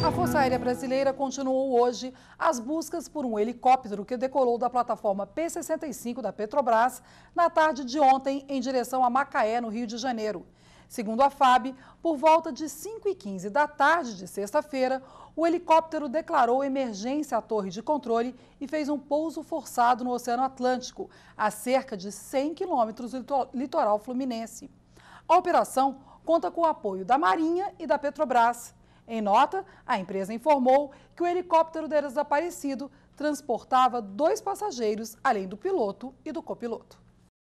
A Força Aérea Brasileira continuou hoje as buscas por um helicóptero que decolou da plataforma P-65 da Petrobras na tarde de ontem em direção a Macaé, no Rio de Janeiro. Segundo a FAB, por volta de 5h15 da tarde de sexta-feira, o helicóptero declarou emergência à torre de controle e fez um pouso forçado no Oceano Atlântico, a cerca de 100 quilômetros do litoral fluminense. A operação conta com o apoio da Marinha e da Petrobras. Em nota, a empresa informou que o helicóptero desaparecido transportava dois passageiros, além do piloto e do copiloto.